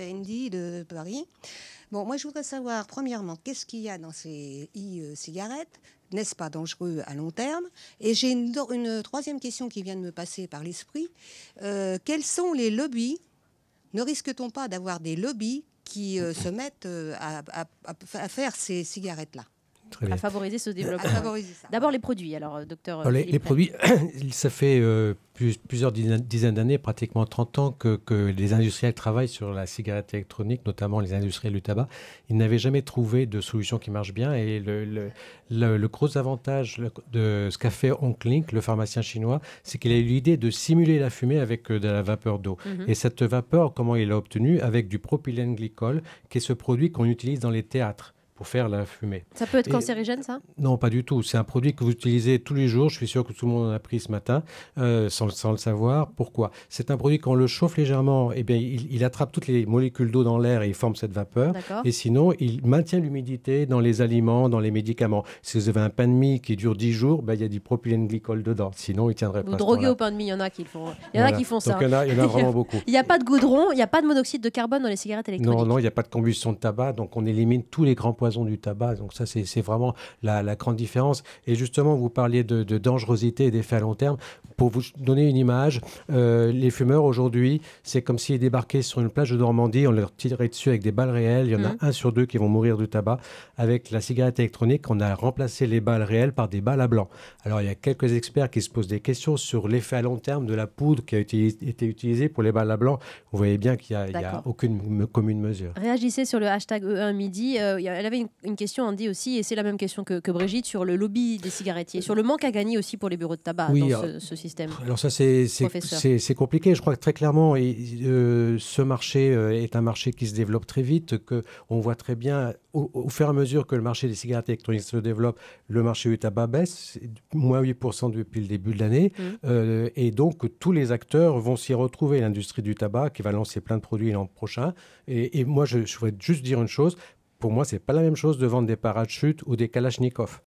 Andy de Paris. Bon, moi, je voudrais savoir, premièrement, qu'est-ce qu'il y a dans ces e-cigarettes N'est-ce pas dangereux à long terme Et j'ai une, troisième question qui vient de me passer par l'esprit. Euh, quels sont les lobbies Ne risque-t-on pas d'avoir des lobbies qui euh, se mettent euh, à faire ces cigarettes-là à favoriser ce développement. D'abord les produits, alors, euh, docteur. Euh, les, produits, ça fait euh, plusieurs dizaines d'années, pratiquement 30 ans, que, que, les industriels travaillent sur la cigarette électronique, notamment les industriels du tabac. Ils n'avaient jamais trouvé de solution qui marche bien. Et le, le, le, gros avantage de ce qu'a fait Hong le pharmacien chinois, c'est qu'il a eu l'idée de simuler la fumée avec de la vapeur d'eau. Mhm. Et cette vapeur, comment il l'a obtenue Avec du propylène glycol, qui est ce produit qu'on utilise dans les théâtres faire la fumée. Ça peut être cancérigène, ça Non, pas du tout. C'est un produit que vous utilisez tous les jours. Je suis sûr que tout le monde en a pris ce matin, euh, sans, sans, le savoir. Pourquoi C'est un produit, quand on le chauffe légèrement, et eh bien, il, attrape toutes les molécules d'eau dans l'air et il forme cette vapeur. Et sinon, il maintient l'humidité dans les aliments, dans les médicaments. Si vous avez un pain de mie qui dure 10 jours, ben, il y a du propylène glycol dedans. Sinon, il tiendrait pas. Vous droguez au pain de mie, il y en a qui font. Il y en a qui font ça. il y a, vraiment beaucoup. Il n'y a pas de goudron, il n'y a pas de monoxyde de carbone dans les cigarettes électroniques. Non, non, il n'y a pas de combustion de tabac. Donc, on élimine tous les grands du tabac. Donc ça, c'est vraiment la, grande différence. Et justement, vous parliez de, dangerosité et d'effet à long terme. Pour vous donner une image, euh, les fumeurs aujourd'hui, c'est comme s'ils débarquaient sur une plage de Normandie, on leur tirait dessus avec des balles réelles. Il y en a mmh. un sur deux qui vont mourir du tabac. Avec la cigarette électronique, on a remplacé les balles réelles par des balles à blanc. Alors il y a quelques experts qui se posent des questions sur l'effet à long terme de la poudre qui a été utilisée pour les balles à blanc. Vous voyez bien qu'il n'y a, aucune commune mesure. Réagissez sur le hashtag E1 midi. Euh, elle avait une, question question, dit aussi, et c'est la même question que, Brigitte, sur le lobby des cigarettiers, sur le manque à gagner aussi pour les bureaux de tabac dans ce, système. Alors ça, c'est compliqué. Je crois que très clairement, et euh, ce marché euh, est un marché qui se développe très vite, que on voit très bien au, fur et à mesure que le marché des cigarettes électroniques se développe, le marché du tabac baisse, moins 8% depuis le début de l'année. Mmh. Euh, et donc, tous les acteurs vont s'y retrouver. L'industrie du tabac qui va lancer plein de produits l'an prochain. Et, moi, je, je voudrais juste dire une chose pour moi, c'est pas la même chose de vendre des parachutes ou des kalachnikovs.